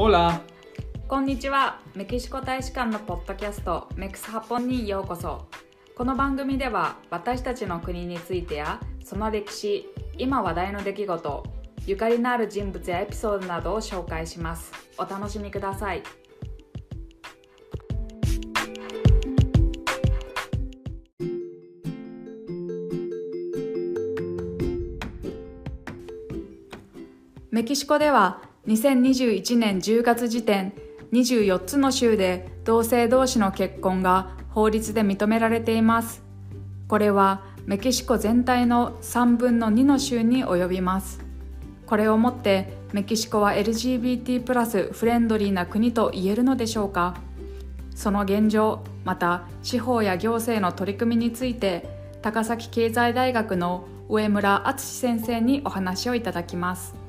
ホラこんにちはメキシコ大使館のポッドキャストメクスハポンにようこそこの番組では私たちの国についてやその歴史今話題の出来事ゆかりのある人物やエピソードなどを紹介しますお楽しみくださいメキシコでは2021年10月時点24つの州で同性同士の結婚が法律で認められていますこれはメキシコ全体の3分の2の州に及びますこれをもってメキシコは LGBT プラスフレンドリーな国と言えるのでしょうかその現状また司法や行政の取り組みについて高崎経済大学の上村敦先生にお話をいただきます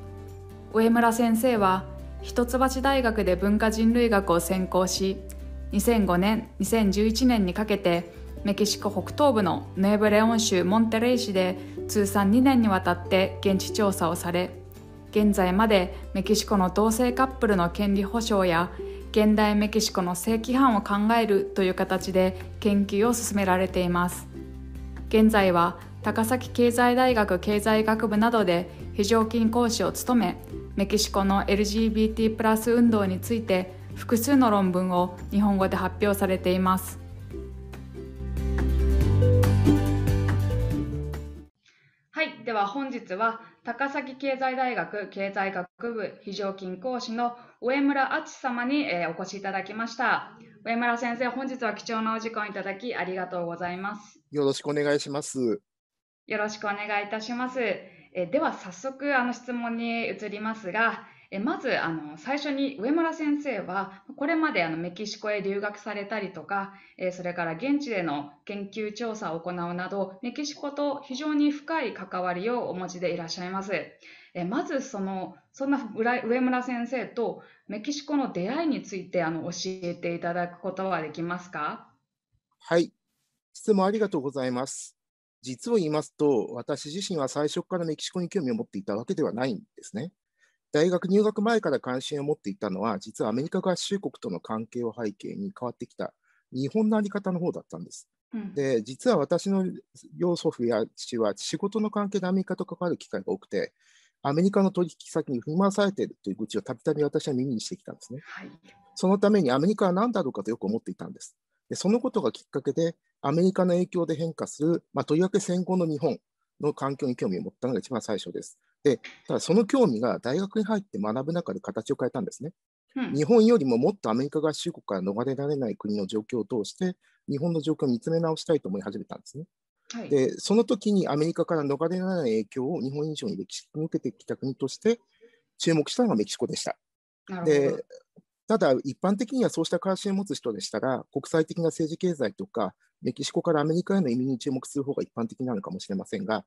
上村先生は一橋大学で文化人類学を専攻し2005年2011年にかけてメキシコ北東部のヌエブレオン州モンテレイ市で通算2年にわたって現地調査をされ現在までメキシコの同性カップルの権利保障や現代メキシコの正規範を考えるという形で研究を進められています現在は高崎経済大学経済学部などで非常勤講師を務めメキシコの LGBT+ プラス運動について複数の論文を日本語で発表されていますはいでは本日は高崎経済大学経済学部非常勤講師の上村敦様に、えお越しいただきました上村先生本日は貴重なお時間いただきありがとうございますよろしくお願いしますよろしくお願いいたします。えでは早速あの質問に移りますが、えまずあの最初に上村先生はこれまであのメキシコへ留学されたりとか、えそれから現地での研究調査を行うなどメキシコと非常に深い関わりをお持ちでいらっしゃいます。えまずそのそんな上村先生とメキシコの出会いについてあの教えていただくことはできますかはい質問ありがとうございます。実を言いますと、私自身は最初からメキシコに興味を持っていたわけではないんですね。大学入学前から関心を持っていたのは、実はアメリカ合衆国との関係を背景に変わってきた日本の在り方の方だったんです。で実は私の要祖父や父は仕事の関係でアメリカと関わる機会が多くて、アメリカの取引先に振り回されているという愚痴をたびたび私は耳にしてきたんですね。はい、そのためにアメリカは何だろうかとよく思っていたんです。でそのことがきっかけで、アメリカの影響で変化する、まあ、とりわけ戦後の日本の環境に興味を持ったのが一番最初です。で、ただその興味が大学に入って学ぶ中で形を変えたんですね。日本よりももっとアメリカ合衆国から逃れられない国の状況を通して、日本の状況を見つめ直したいと思い始めたんですね。で、その時にアメリカから逃れられない影響を日本以上に歴史に受けてきた国として注目したのがメキシコでした。でただ、一般的にはそうした関心を持つ人でしたら、国際的な政治経済とか、メキシコからアメリカへの移民に注目する方が一般的なのかもしれませんが、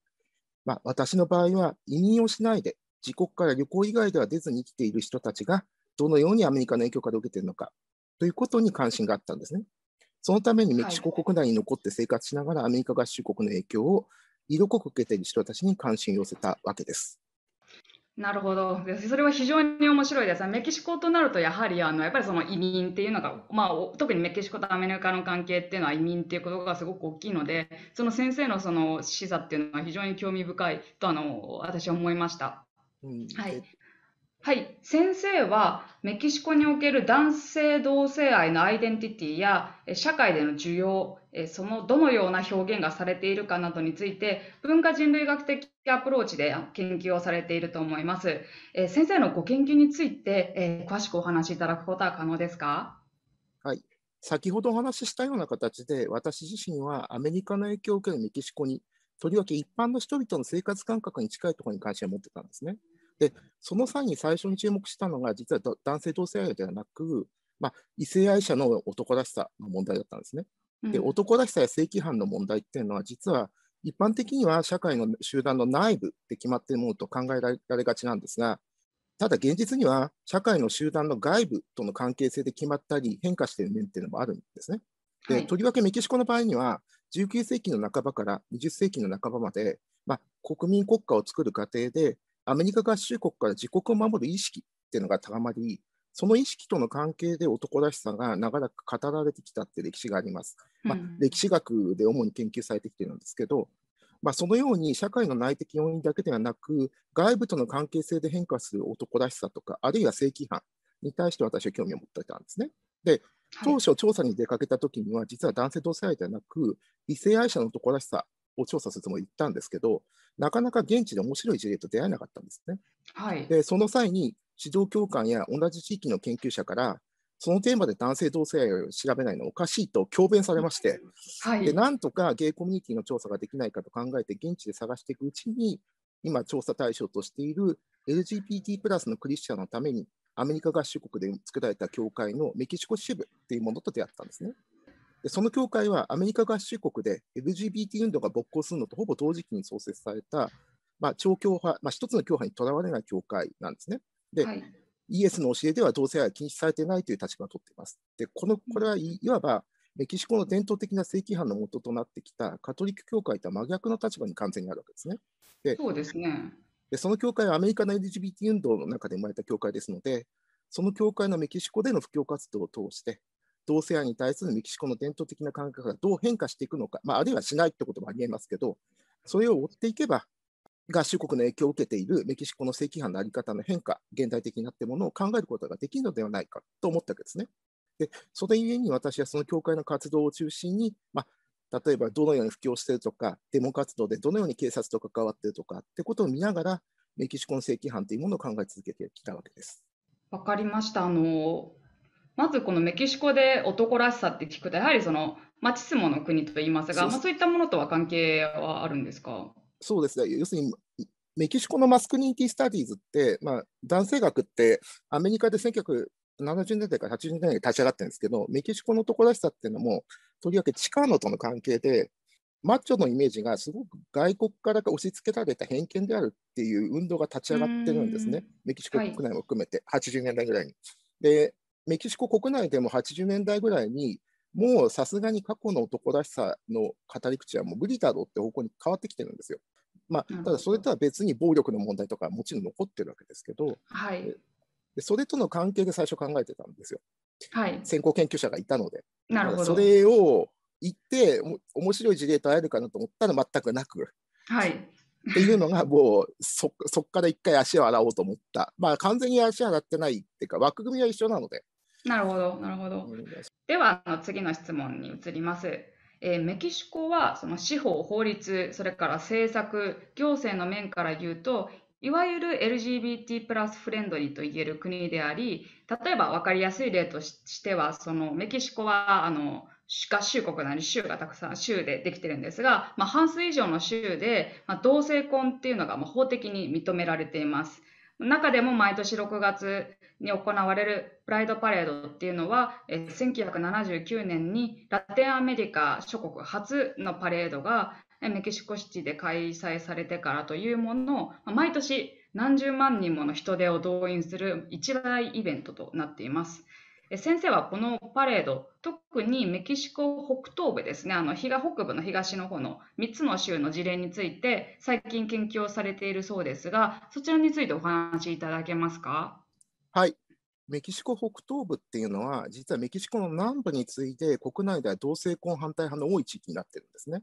まあ、私の場合は移民をしないで、自国から旅行以外では出ずに生きている人たちが、どのようにアメリカの影響から受けているのかということに関心があったんですね。そのためにメキシコ国内に残って生活しながら、アメリカ合衆国の影響を色濃く受けている人たちに関心を寄せたわけです。なるほどそれは非常に面白いです。メキシコとなるとやはりあのやっぱりその移民っていうのが、まあ、特にメキシコとアメリカの関係っていうのは移民っていうことがすごく大きいのでその先生のその示唆っていうのは非常に興味深いとあの私は思いました。うん、はいはい、先生はメキシコにおける男性同性愛のアイデンティティや社会での需要そのどのような表現がされているかなどについて文化人類学的アプローチで研究をされていると思います先生のご研究について詳しくお話しいただくことは可能ですかはい先ほどお話ししたような形で私自身はアメリカの影響を受けるメキシコにとりわけ一般の人々の生活感覚に近いところに関心を持ってたんですね。で、その際に最初に注目したのが、実は男性同性愛ではなく、まあ、異性愛者の男らしさの問題だったんですね。で、男らしさや正規範の問題っていうのは、実は一般的には社会の集団の内部で決まっているものと考えられがちなんですが、ただ現実には社会の集団の外部との関係性で決まったり変化している面っていうのもあるんですね。で、とりわけメキシコの場合には、19世紀の半ばから20世紀の半ばまで、まあ、国民国家を作る過程で、アメリカ合衆国から自国を守る意識っていうのが高まり、その意識との関係で男らしさが長らく語られてきたって歴史があります。まあ、歴史学で主に研究されてきてるんですけど、まあ、そのように社会の内的要因だけではなく、外部との関係性で変化する男らしさとか、あるいは正規犯に対して私は興味を持っていたんですね。で、当初調査に出かけた時には、実は男性同性愛ではなく、異性愛者の男らしさを調査するつもりで行ったんですけど、なかなか現地で面白い事例と出会えなかったんですね。はい、でその際に指導教官や同じ地域の研究者からそのテーマで男性同性愛を調べないのはおかしいと強弁されまして、はい、でなんとかゲイコミュニティの調査ができないかと考えて現地で探していくうちに今調査対象としている LGBT プラスのクリスチャンのためにアメリカ合衆国で作られた教会のメキシコ支部っていうものと出会ったんですね。でその教会はアメリカ合衆国で LGBT 運動が勃興するのとほぼ同時期に創設された、まあ、超教派、まあ、一つの教派にとらわれない教会なんですね。で、はい、イエスの教えでは同性愛は禁止されていないという立場を取っています。で、このこれはいわばメキシコの伝統的な正規規の元となってきたカトリック教会とは真逆の立場に完全にあるわけですね。でそうですねでその教会はアメリカの LGBT 運動の中で生まれた教会ですので、その教会のメキシコでの布教活動を通して、同性愛に対するメキシコの伝統的な感覚がどう変化していくのか、まあ、あるいはしないってこともありえますけど、それを追っていけば、合衆国の影響を受けているメキシコの正規犯の在り方の変化、現代的になってものを考えることができるのではないかと思ったわけですね。で、それゆえに私はその教会の活動を中心に、まあ、例えばどのように布教しているとか、デモ活動でどのように警察と関わっているとかってことを見ながら、メキシコの正規犯というものを考え続けてきたわけです。わかりました。あのまずこのメキシコで男らしさって聞くと、やはりそのマチスモの国といいますが、そうまあ、そういったものとは関係はあるんですかそうですね、要するにメキシコのマスクニティスタディーズって、まあ、男性学ってアメリカで1970年代から80年代に立ち上がってるんですけど、メキシコの男らしさっていうのも、とりわけチカーノとの関係で、マッチョのイメージがすごく外国から押し付けられた偏見であるっていう運動が立ち上がってるんですね、メキシコ国内も含めて、80年代ぐらいに。でメキシコ国内でも80年代ぐらいに、もうさすがに過去の男らしさの語り口はもう無理だろうって方向に変わってきてるんですよ。まあ、ただそれとは別に暴力の問題とかもちろん残ってるわけですけど、はい、でそれとの関係で最初考えてたんですよ。はい、先行研究者がいたので。なるほどそれを言ってお面白い事例と会えるかなと思ったら全くなく。はい、っていうのがもうそこから一回足を洗おうと思った。まあ完全に足洗ってないっていうか枠組みは一緒なので。なるほど、なるほど。では、あの次の質問に移ります。えー、メキシコはその司法、法律、それから政策、行政の面から言うと、いわゆる LGBT プラスフレンドリーといえる国であり、例えば分かりやすい例としては、そのメキシコはあの合衆国なり州がたくさん州でできてるんですが、まあ、半数以上の州で、まあ、同性婚っていうのがま法的に認められています。中でも毎年6月に行われるプライドパレードっていうのは、1979年にラテンアメリカ諸国初のパレードがメキシコシティで開催されてからというものを毎年何十万人もの人手を動員する一大イベントとなっています。先生はこのパレード特にメキシコ北東部ですねあの東北部の東の方の3つの州の事例について最近研究をされているそうですがそちらについてお話しいただけますかはいメキシコ北東部っていうのは実はメキシコの南部に次いで国内では同性婚反対派の多い地域になってるんですね。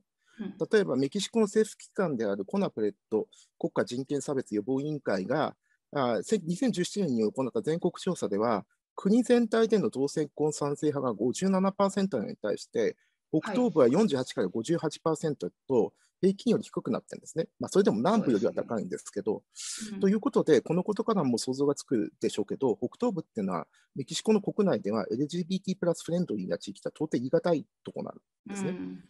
例えばメキシコの政府機関であるコナプレット国家人権差別予防委員会があ2017年に行った全国調査では国全体での同性婚賛成派が57%なのに対して、北東部は48から58%と、平均より低くなってるんですね。まあ、それでも南部よりは高いんですけど。ねということで、このことからも想像がつくでしょうけど、北東部っていうのは、メキシコの国内では LGBT プラスフレンドリーな地域とは到底言い難いとこなんですね。うん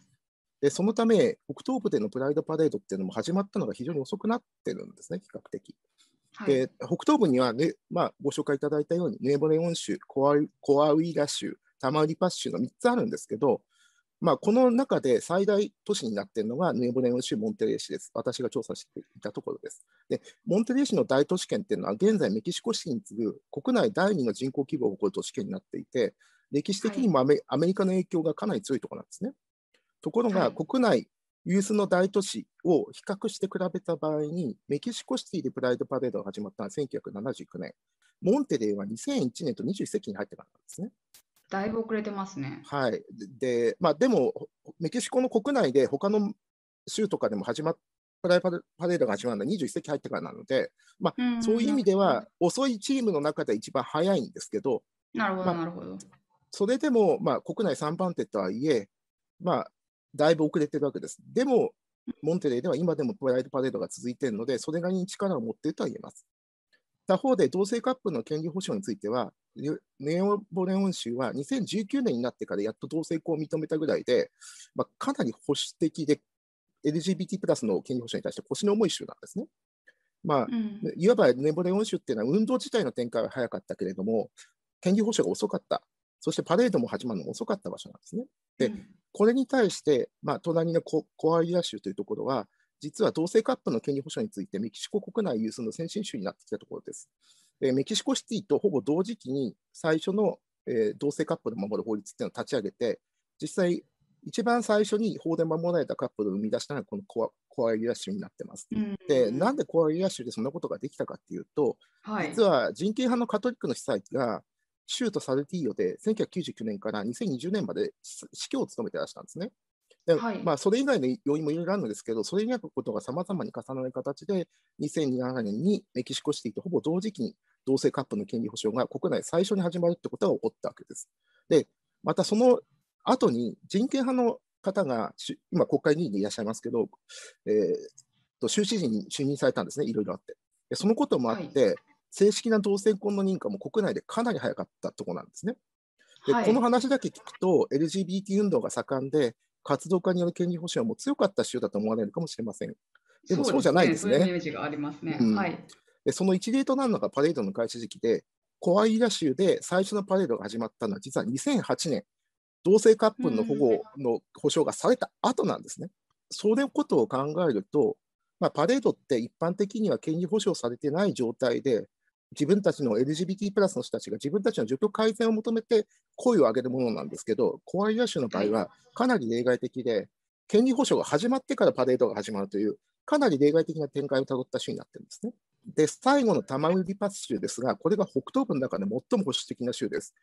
でそのため、北東部でのプライドパレードっていうのも始まったのが非常に遅くなってるんですね、比較的。で北東部にはね、まあ、ご紹介いただいたようにネーボレオン州コアコアウイラ州タマウリパス州の3つあるんですけど、まあ、この中で最大都市になっているのがネーボレオン州モンテレー市です。私が調査していたところです。でモンテレー市の大都市圏っていうのは現在メキシコ市に次ぐ国内第2の人口規模を誇る都市圏になっていて歴史的にもアメはい、アメリカの影響がかなり強いところなんですね。ところが、国内ユースの大都市を比較して比べた場合に、メキシコシティでプライドパレードが始まったのは1979年、モンテレーは2001年と21世紀に入ってからなんですね。だいぶ遅れてますね。はい。で、まあ、でも、メキシコの国内で他の州とかでも始まっプライドパレードが始まるのは21世紀入ってからなので、まあ、そういう意味では遅いチームの中で一番早いんですけど、なるほど、まあ、なるほど。それでも、まあ、国内3番手とはいえ、まあ、だいぶ遅れてるわけです。でも、モンテレーでは今でもプライドパレードが続いているので、それなりに力を持っているとは言えます。他方で、同性カップルの権利保障については、ネオボレオン州は2019年になってからやっと同性婚を認めたぐらいで、まあ、かなり保守的で、LGBT プラスの権利保障に対して腰の重い州なんですね。まあ、うん、いわばネボレオン州っていうのは運動自体の展開は早かったけれども、権利保障が遅かった、そしてパレードも始まるのが遅かった場所なんですね。で、うん、これに対して、まあ、隣のココアリア州というところは、実は同性カップの権利保障についてメキシコ国内有数の先進州になってきたところです。えメキシコシティとほぼ同時期に最初の、え同性カップルを守る法律っていうのを立ち上げて、実際、一番最初に法で守られたカップルを生み出したのがこのコアコアリア州になってます。で、なんでコアリア州でそんなことができたかっていうと、はい、実は人権派のカトリックの災地が州とサルティーヨで1999年から2020年まで市教を務めてらしたんですね。はい、まあ、それ以外の要因もいろいろあるんですけど、それ以外のことがさまざまに重なる形で、2007年にメキシコシティとほぼ同時期に同性カップの権利保障が国内最初に始まるってことが起こったわけです。で、またその後に人権派の方が今、国会議員でいらっしゃいますけど、えー、と州知事に就任されたんですね、いろいろあって。そのこともあって、はい正式な同性婚の認可も国内でかなり早かったとこなんですね。で、はい、この話だけ聞くと LGBT 運動が盛んで活動家による権利保障はもう強かった州だと思われるかもしれません。でもそうじゃないですね。そがありますね。はい。でその一例となるのがパレードの開始時期で、コアイラ州で最初のパレードが始まったのは実は2008年、同性カップルの保護の保障がされた後なんですね。それことを考えると、まあ、パレードって一般的には権利保障されてない状態で自分たちの LGBT プラスの人たちが自分たちの状況改善を求めて声を上げるものなんですけど、コアイア州の場合はかなり例外的で、権利保障が始まってからパレードが始まるという、かなり例外的な展開をたどった州になってるんですね。で、最後のタマウパス州ですが、これが北東部の中で最も保守的な州です。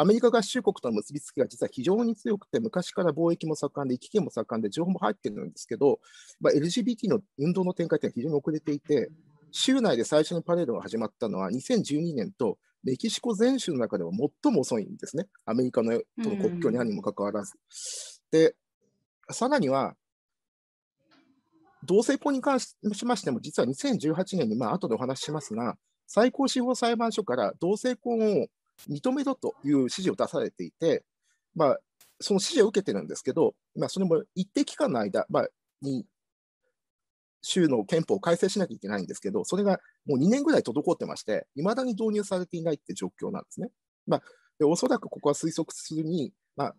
アメリカ合衆国との結びつきが実は非常に強くて、昔から貿易も盛んで、行き来も盛んで、情報も入ってるんですけど、まあ、LGBT の運動の展開って非常に遅れていて、州内で最初のパレードが始まったのは2012年とメキシコ全州の中では最も遅いんですね、アメリカのとの国境にあるにもかかわらず。で、さらには、同性婚に関しましても、実は2018年に、まあ後でお話ししますが、最高司法裁判所から同性婚を認めろという指示を出されていて、まあ、その指示を受けてるんですけど、まあ、それも一定期間の間、まあ、に州の憲法を改正しなきゃいけないんですけど、それがもう2年ぐらい滞ってまして、いまだに導入されていないって状況なんですね。まあ、でおそらくここは推測するに、まあ、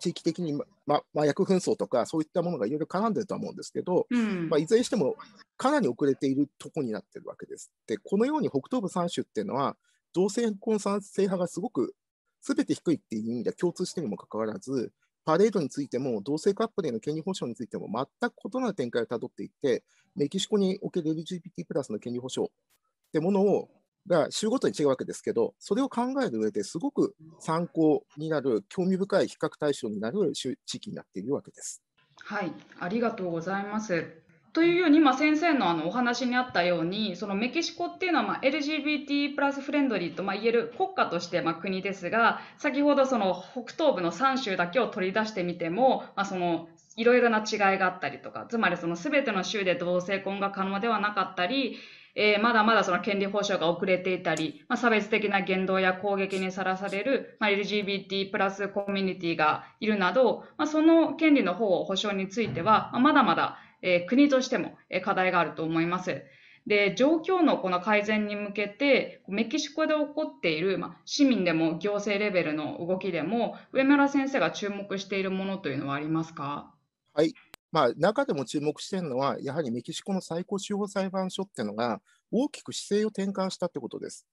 地域的に、ま麻薬紛争とかそういったものがいろいろ絡んでるとは思うんですけど、うん、まあ、いずれにしてもかなり遅れているとこになってるわけです。でこのように北東部3州っていうのは同性婚賛成派がすごく全て低いっていう意味では共通してにもかかわらずパレードについても、同性カップルへの権利保障についても、全く異なる展開をたどっていって、メキシコにおける LGBT プラスの権利保障ってものをが週ごとに違うわけですけど、それを考える上ですごく参考になる、興味深い比較対象になる地域になっているわけです。はい、ありがとうございます。というように今先生のあのお話にあったようにそのメキシコっていうのはま LGBT プラスフレンドリーとま言える国家としてま国ですが先ほどその北東部の3州だけを取り出してみても、まあ、そのいろいろな違いがあったりとかつまりその全ての州で同性婚が可能ではなかったりえー、まだまだその権利保障が遅れていたり、まあ、差別的な言動や攻撃にさらされる、まあ、LGBT プラスコミュニティがいるなど、まあ、その権利の保を保障については、まあ、まだまだえ国としても課題があると思います。で、状況のこの改善に向けて、メキシコで起こっている、まあ、市民でも行政レベルの動きでも、上村先生が注目しているものというのはありますかはい、まあ、中でも注目しているのは、やはりメキシコの最高司法裁判所っていうのが、大きく姿勢を転換したってことです。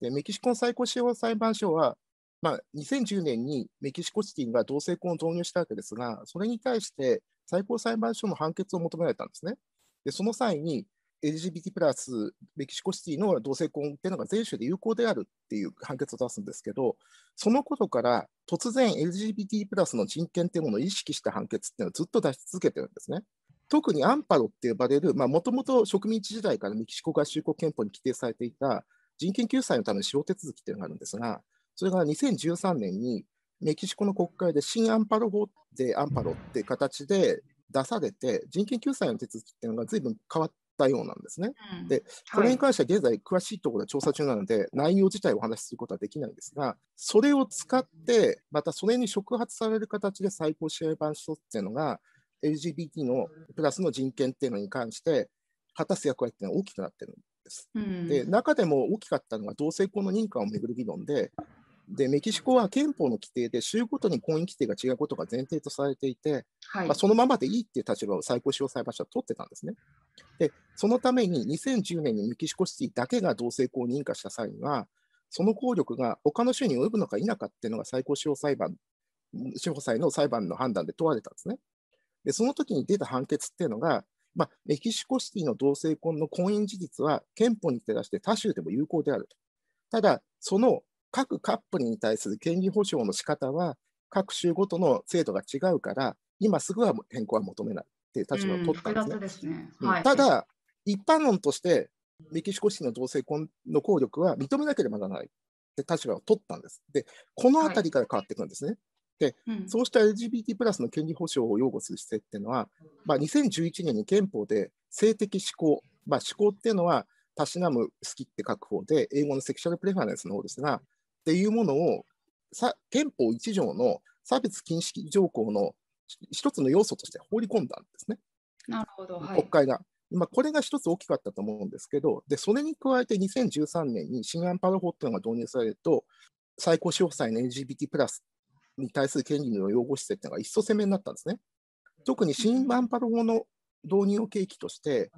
でメキシコの最高司法裁判所は、まあ、2010年にメキシコシティが同性婚を導入したわけですが、それに対して、最高裁判所の判決を求められたんですね。でその際に LGBT プラスメキシコシティの同性婚っていうのが税州で有効であるっていう判決を出すんですけど、そのことから突然 LGBT プラスの人権っていうものを意識した判決っていうのをずっと出し続けてるんですね。特にアンパロって呼ばれる、もともと植民地時代からメキシコ合衆国憲法に規定されていた人権救済のための司法手続きっていうのがあるんですが、それが2013年にメキシコの国会で新アンパロ法でアンパロって形で出されて、人権救済の手続きっていうのが随分変わったようなんですね。うん、で、これに関しては現在、詳しいところは調査中なので、はい、内容自体をお話しすることはできないんですが、それを使って、またそれに触発される形で最高裁判所っていうのが、LGBT のプラスの人権っていうのに関して、果たす役割っていうのは大きくなってるんです。うん、で中でも大きかったのが同性婚の認可をめぐる議論ででメキシコは憲法の規定で州ごとに婚姻規定が違うことが前提とされていて、はい、まあ、そのままでいいっていう立場を最高司法裁判所は取ってたんですね。で、そのために2010年にメキシコシティだけが同性婚を認可した際には、その効力が他の州に及ぶのか否かっていうのが最高司法裁判、司法裁の裁判の判断で問われたんですね。で、その時に出た判決っていうのが、まあ、メキシコシティの同性婚の婚姻事実は憲法に照らして他州でも有効であると。ただ、その各カップルに対する権利保障の仕方は各州ごとの制度が違うから今すぐは変更は求めないっていう立場を取ったんですね。ただ一般論としてメキシコ市の同性婚の効力は認めなければならないって立場を取ったんです。でこの辺りから変わっていくんですね。はいで、そうした LGBT プラスの権利保障を擁護する姿勢っていうのは、まあ、2011年に憲法で性的指向、まあ、指向っていうのは、たしなむ好きって書く方で、英語のセクシャルプレファレンスの方ですが、っていうものを憲法1条の差別禁止条項の一つの要素として放り込んだんですね。なるほど、はい、国会が。まあ、これが一つ大きかったと思うんですけど、でそれに加えて2013年に新安パラ法っていうのが導入されると、最高司法裁の LGBT プラスに対する権利の擁護施設というのが一層攻めになったんですね。特に新安パラ法の導入を契機として、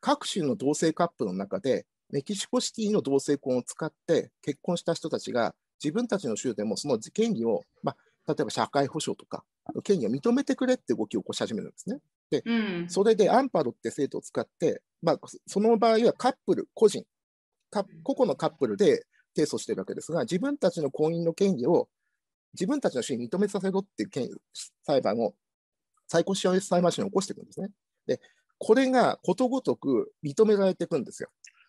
各種の同性カップの中でメキシコシティの同性婚を使って結婚した人たちが自分たちの州でもその権利を、まあ、例えば社会保障とか権利を認めてくれって動きを起こし始めるんですね。で、うん、それでアンパロって制度を使って、まあ、その場合はカップル個人個々のカップルで提訴してるわけですが自分たちの婚姻の権利を自分たちの州に認めさせろっていう権裁判を最高司法裁判所に起こしていくんですね。でこれがことごとく認められていくんですよ。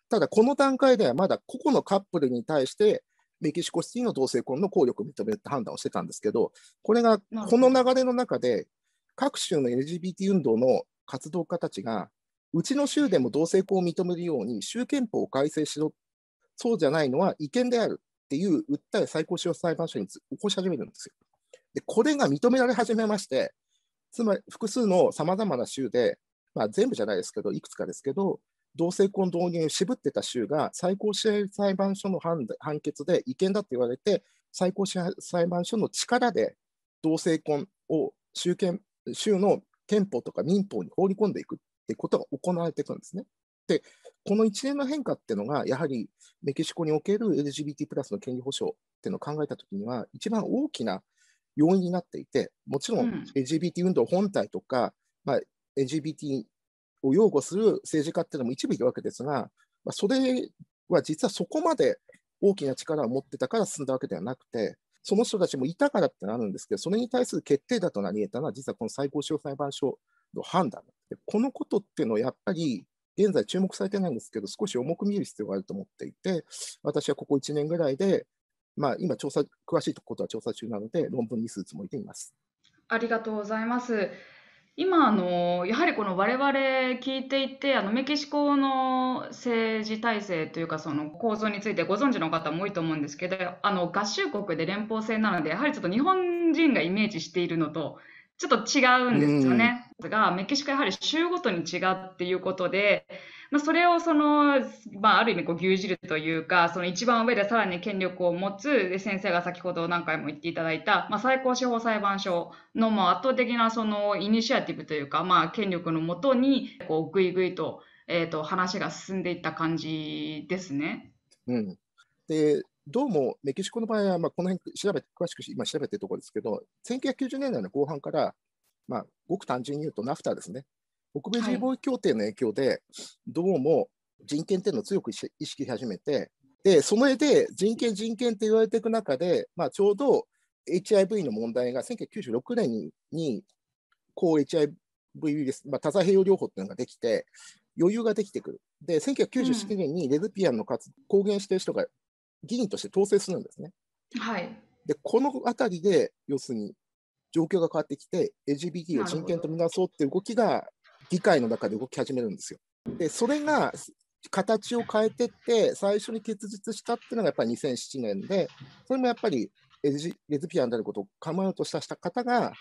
ただ、この段階ではまだ個々のカップルに対して、メキシコシティの同性婚の効力を認めるって判断をしてたんですけど、これが、この流れの中で、各州の LGBT 運動の活動家たちが、うちの州でも同性婚を認めるように、州憲法を改正しろ、そうじゃないのは違憲であるっていう訴え、最高司法裁判所に起こし始めるんですよ。で、これが認められ始めまして、つまり複数のさまざまな州で、まあ、全部じゃないですけど、いくつかですけど、同性婚導入を渋ってた州が最高裁判所の判判決で違憲だと言われて最高裁判所の力で同性婚を州憲州の憲法とか民法に放り込んでいくってことが行われていくんですね。でこの一連の変化っていうのがやはりメキシコにおける LGBT プラスの権利保障っていうのを考えたときには一番大きな要因になっていてもちろん LGBT 運動本体とか、まあ、LGBT を擁護する政治家っていうのも一部いるわけですが、まあ、それは実はそこまで大きな力を持ってたから進んだわけではなくて、その人たちもいたからってなるんですけど、それに対する決定だと何言えたのは、実はこの最高司法裁判所の判断で、このことっていうのはやっぱり現在注目されてないんですけど、少し重く見える必要があると思っていて、私はここ1年ぐらいで、まあ、今調査、詳しいことは調査中なので、論文にするつもりでいます。ありがとうございます。今あのやはりこの我々聞いていてあのメキシコの政治体制というかその構造についてご存知の方も多いと思うんですけどあの合衆国で連邦制なのでやはりちょっと日本人がイメージしているのとちょっと違うんですよね。が、メキシコやはり州ごとに違うっていうことで、まあ、それをその、まあ、ある意味こう牛耳るというか、その一番上でさらに権力を持つ、で先生が先ほど何回も言っていただいた、まあ、最高司法裁判所のま圧倒的なそのイニシアティブというか、まあ、権力のもとに、こう、ぐいぐいと、えっ、ー、と、話が進んでいった感じですね。うん。で、どうもメキシコの場合は、まあ、この辺調べて、詳しく今調べてるところですけど、1990年代の後半から、まあ、ごく単純に言うと、ナフタですね、北米自由貿易協定の影響で、どうも人権っていうのを強く意識し始めて、でその絵で人権、人権って言われていく中で、まあ、ちょうど HIV の問題が1996年にに抗 HIV ウイルス、まあ、多剤併用療法っていうのができて、余裕ができてくる。で、1997年にレズピアンの活、公言してる人が議員として統制するんですね。はい、でこの辺りで要するに状況が変わってきて LGBT を人権と見なそうっていう動きが議会の中で動き始めるんですよ。でそれが形を変えてって最初に結実したっていうのがやっぱり2007年でそれもやっぱりレズピアンであることを構えようとした方が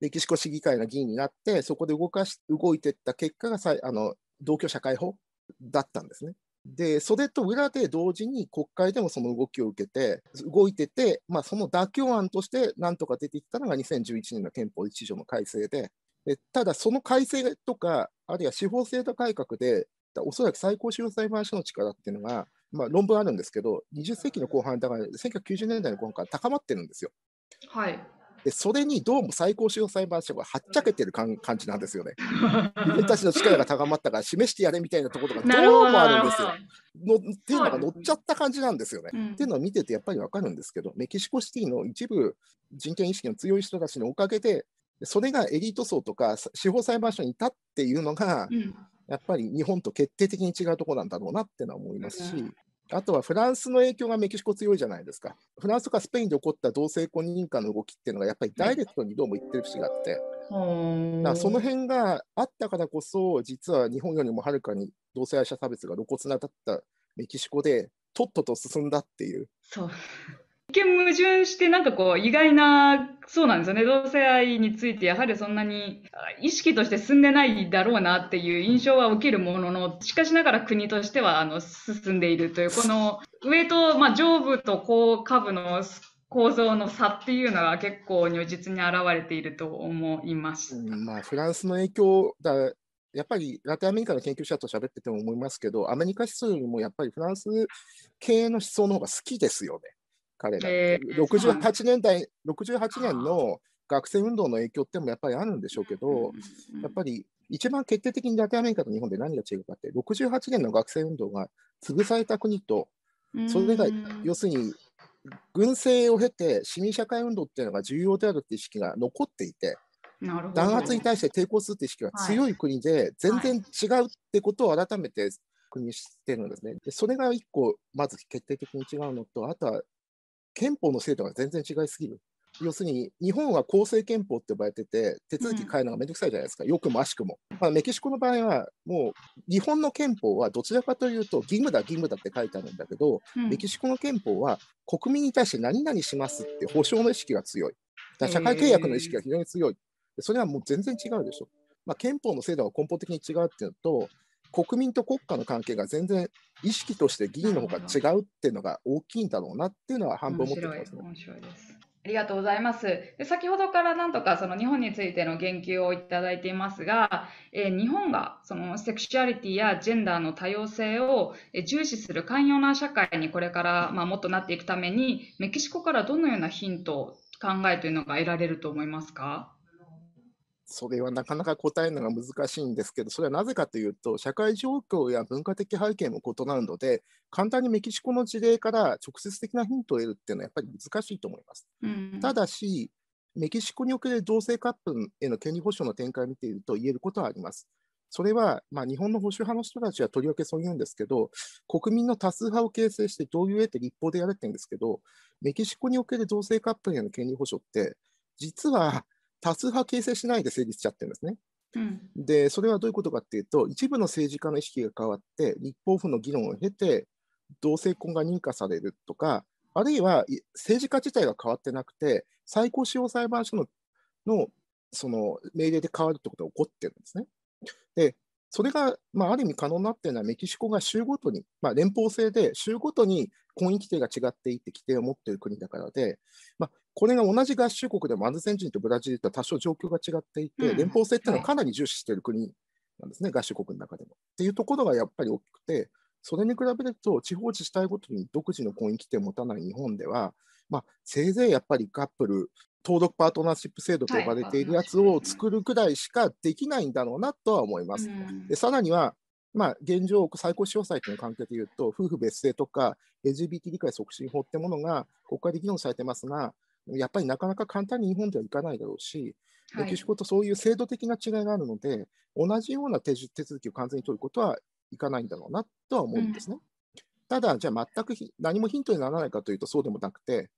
メキシコ市議会の議員になってそこで動かし動いていった結果がさあの同居社会法だったんですね。で、それと裏で同時に国会でもその動きを受けて、動いてて、まあ、その妥協案としてなんとか出てきたのが2011年の憲法1条の改正でで、ただその改正とか、あるいは司法制度改革で、おそらく最高司法裁判所の力っていうのが、まあ、論文あるんですけど、20世紀の後半、だから1990年代の後半から高まってるんですよ。はい、でそれにどうも最高司法裁判所がはっちゃけてる感じなんですよね。自分たちの力が高まったから示してやれみたいなところがどうもあるんですよ。のっていうのが乗っちゃった感じなんですよね。っていうのを見ててやっぱり分かるんですけどメキシコシティの一部人権意識の強い人たちのおかげでそれがエリート層とか司法裁判所にいたっていうのが、うんやっぱり日本と決定的に違うところなんだろうなってのは思いますし、あとはフランスの影響がメキシコ強いじゃないですか。フランスとかスペインで起こった同性婚認可の動きっていうのがやっぱりダイレクトにどうも言ってる節があって、うん、だからその辺があったからこそ、実は日本よりもはるかに同性愛者差別が露骨なだったメキシコで、とっとと進んだっていう。そう見矛盾して、なんかこう、意外な、そうなんですよね。同性愛について、やはりそんなに意識として進んでないだろうなっていう印象は受けるものの、しかしながら国としては、あの、進んでいるという、この、上と、まあ、上部と後下部の構造の差っていうのは結構如実に表れていると思います。まあ、フランスの影響だやっぱりラテンアメリカの研究者と喋ってても思いますけど、アメリカ指数よりもやっぱりフランス系の思想の方が好きですよね。彼ら、えー、68年代、68年の学生運動の影響ってもやっぱりあるんでしょうけど、やっぱり一番決定的にラテンアメリカと日本で何が違うかって、68年の学生運動が潰された国と、それが要するに軍政を経て市民社会運動っていうのが重要であるっていう意識が残っていて、弾圧に対して抵抗するっていう意識が強い国で、全然違うってことを改めて国にしてるんですね。でそれが1個まず決定的に違うのとあとは憲法の制度が全然違いすぎる。要するに日本は公正憲法って呼ばれてて手続き変えるのがめんどくさいじゃないですか、うん、よくも悪しくも、まあ、メキシコの場合はもう日本の憲法はどちらかというと義務だ義務だって書いてあるんだけど、うん、メキシコの憲法は国民に対して何々しますって保障の意識が強いだ社会契約の意識が非常に強い、それはもう全然違うでしょ、まあ、憲法の制度が根本的に違うっていうのと国民と国家の関係が全然意識として議員の方が違うっていうのが大きいんだろうなっていうのは半分思ってます、ね、面白いですありがとうございますで先ほどからなんとかその日本についての言及をいただいていますが、えー、日本がそのセクシュアリティやジェンダーの多様性を重視する寛容な社会にこれから、まあ、もっとなっていくためにメキシコからどのようなヒントを考えというのが得られると思いますかそれはなかなか答えるのが難しいんですけど、それはなぜかというと、社会状況や文化的背景も異なるので、簡単にメキシコの事例から直接的なヒントを得るっていうのはやっぱり難しいと思います。うん、ただし、メキシコにおける同性カップルへの権利保障の展開を見ていると言えることはあります。それは、まあ、日本の保守派の人たちはとりわけそう言うんですけど、国民の多数派を形成して同意を得て立法でやれって言うんですけど、メキシコにおける同性カップルへの権利保障って、実は多数派形成しないで成立しちゃってるんですね。うん、でそれはどういうことかっていうと一部の政治家の意識が変わって立法府の議論を経て同性婚が認可されるとかあるいは政治家自体が変わってなくて最高司法裁判所ののその命令で変わるってことが起こってるんですね。でそれが、まあ、ある意味可能になっているのは、メキシコが州ごとに、まあ、連邦制で州ごとに婚姻規定が違っていて規定を持っている国だからで、まあ、これが同じ合衆国でもアルゼンチンとブラジルとは多少状況が違っていて、うん、連邦制っていうのはかなり重視している国なんですね、合衆国の中でも。っていうところがやっぱり大きくて、それに比べると、地方自治体ごとに独自の婚姻規定を持たない日本では、まあ、せいぜいやっぱりカップル登録パートナーシップ制度と呼ばれているやつを作るくらいしかできないんだろうなとは思います。でさらには、まあ、現状、最高司法裁との関係でいうと、夫婦別姓とか LGBT 理解促進法ってものが国会で議論されてますが、やっぱりなかなか簡単に日本ではいかないだろうし、メキシコとそういう制度的な違いがあるので、同じような手続きを完全に取ることはいかないんだろうなとは思うんですね。うん、ただ、じゃあ全く何もヒントにならないかというと、そうでもなくて、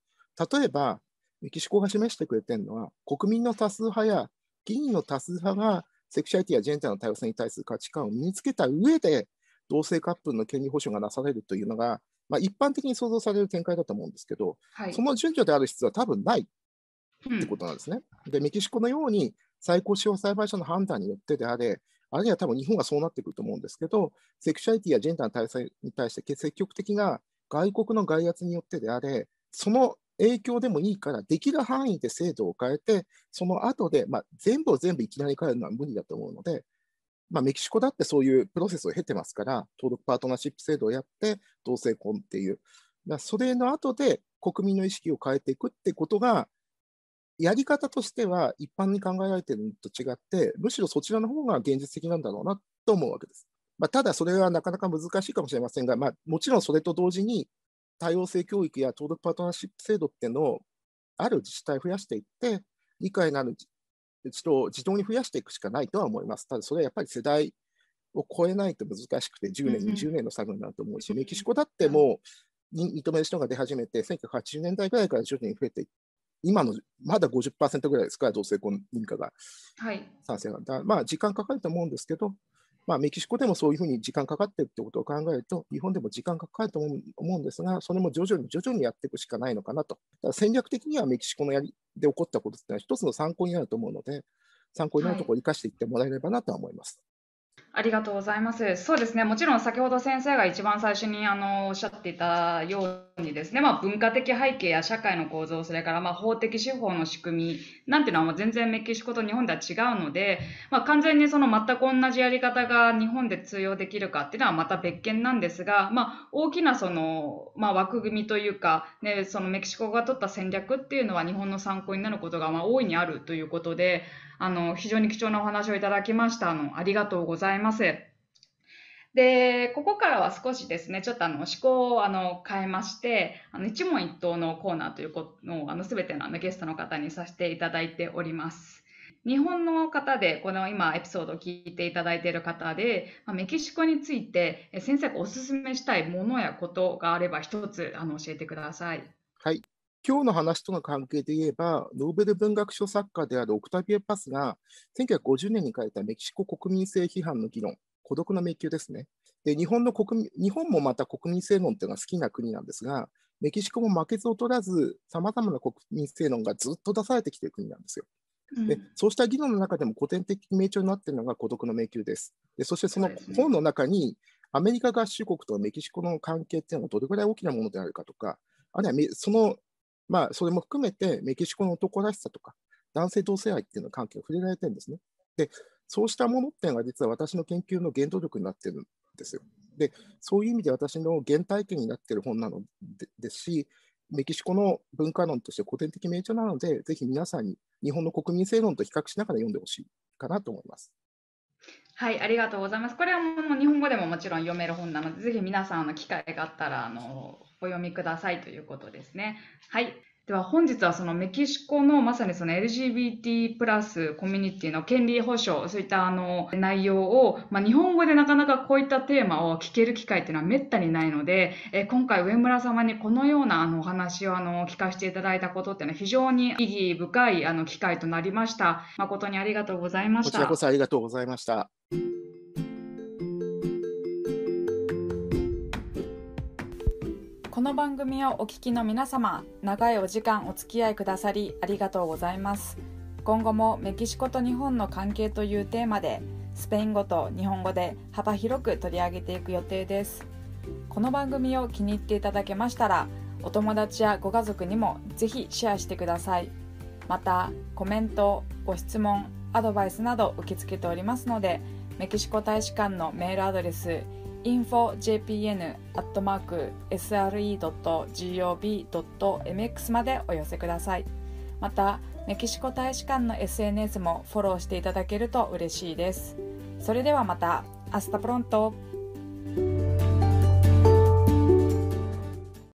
例えばメキシコが示してくれてるのは、国民の多数派や議員の多数派がセクシュアリティやジェンダーの多様性に対する価値観を身につけた上で、同性カップルの権利保障がなされるというのが、まあ、一般的に想像される展開だと思うんですけど、はい、その順序である必要は多分ないってことなんですね。うん、でメキシコのように最高司法裁判所の判断によってであれ、あるいは多分日本がそうなってくると思うんですけど、セクシュアリティやジェンダーの対策に対して積極的な外国の外圧によってであれ、その影響でもいいから、できる範囲で制度を変えて、その後で、まあ、全部を全部いきなり変えるのは無理だと思うので、まあ、メキシコだってそういうプロセスを経てますから、登録パートナーシップ制度をやって、同性婚っていう、あ、それの後で国民の意識を変えていくってことが、やり方としては一般に考えられているのと違って、むしろそちらの方が現実的なんだろうなと思うわけです。まあ、ただ、それはなかなか難しいかもしれませんが、まあ、もちろんそれと同時に、多様性教育や登録パートナーシップ制度っていうのをある自治体増やしていって、理解のある人を自動に増やしていくしかないとは思います。ただ、それはやっぱり世代を超えないと難しくて、10年、20年の差分になると思うし、メキシコだってもう認める人が出始めて、1980年代ぐらいから徐々に増えて今のまだ50%ぐらいですから、同性婚認可が、賛成なはい、まあ、時間かかると思うんですけど、まあ、メキシコでもそういうふうに時間かかってるってことを考えると、日本でも時間かかると思うんですが、それも徐々に徐々にやっていくしかないのかなと。だ戦略的にはメキシコのやりで起こったことっていうのは、一つの参考になると思うので、参考になるところを生かしていってもらえればなとは思います。ありがとうございます。そうですね。もちろん先ほど先生が一番最初にあのおっしゃっていたようにですね、まあ、文化的背景や社会の構造、それからま法的司法の仕組みなんていうのはもう全然メキシコと日本では違うので、まあ、完全にその全く同じやり方が日本で通用できるかっていうのはまた別件なんですが、まあ、大きなその、ま枠組みというか、ね、そのメキシコが取った戦略っていうのは日本の参考になることがま大いにあるということで、あの非常に貴重なお話をいただきました。あのありがとうございます。ます。で、ここからは少しですね、ちょっとあの思考をあの変えまして、あの一問一答のコーナーというこのをあの全てのあのゲストの方にさせていただいております。日本の方で、この今エピソードを聞いていただいている方で、メキシコについて先生がおすすめしたいものやことがあれば一つあの教えてください。はい。今日の話との関係で言えば、ノーベル文学賞作家であるオクタビエ・パスが、1950年に書いたメキシコ国民性批判の議論、孤独の迷宮ですね。で日本の国日本もまた国民性論というのが好きな国なんですが、メキシコも負けず劣らず、さまざまな国民性論がずっと出されてきている国なんですよ。でそうした議論の中でも古典的名著になっているのが孤独の迷宮です。でそしてその本の中に、アメリカ合衆国とメキシコの関係っていうのがどれぐらい大きなものであるかとか、あるいはそのまあ、それも含めて、メキシコの男らしさとか、男性同性愛っていうの関係を触れられてるんですね。で、そうしたものっていうのが実は私の研究の原動力になってるんですよ。で、そういう意味で私の原体験になってる本なのですし、メキシコの文化論として古典的名著なので、ぜひ皆さんに日本の国民性論と比較しながら読んでほしいかなと思います。はい、ありがとうございます。これはもう日本語でももちろん読める本なので、ぜひ皆さんの機会があったらあのお読みくださいということですね。はい。では本日はそのメキシコのまさにその LGBT プラスコミュニティの権利保障そういったあの内容を、まあ、日本語でなかなかこういったテーマを聞ける機会というのはめったにないので、え今回上村様にこのようなあのお話をあの聞かせていただいたことっていうのは非常に意義深いあの機会となりました誠にありがとうございましたこちらこそありがとうございましたこの番組をお聞きの皆様長いお時間お付き合いくださりありがとうございます今後もメキシコと日本の関係というテーマでスペイン語と日本語で幅広く取り上げていく予定ですこの番組を気に入っていただけましたらお友達やご家族にもぜひシェアしてくださいまたコメントご質問アドバイスなど受け付けておりますのでメキシコ大使館のメールアドレス infojpn.sre.gov.mx までお寄せください。また、メキシコ大使館の SNS もフォローしていただけると嬉しいです。それではまた、アスタプロント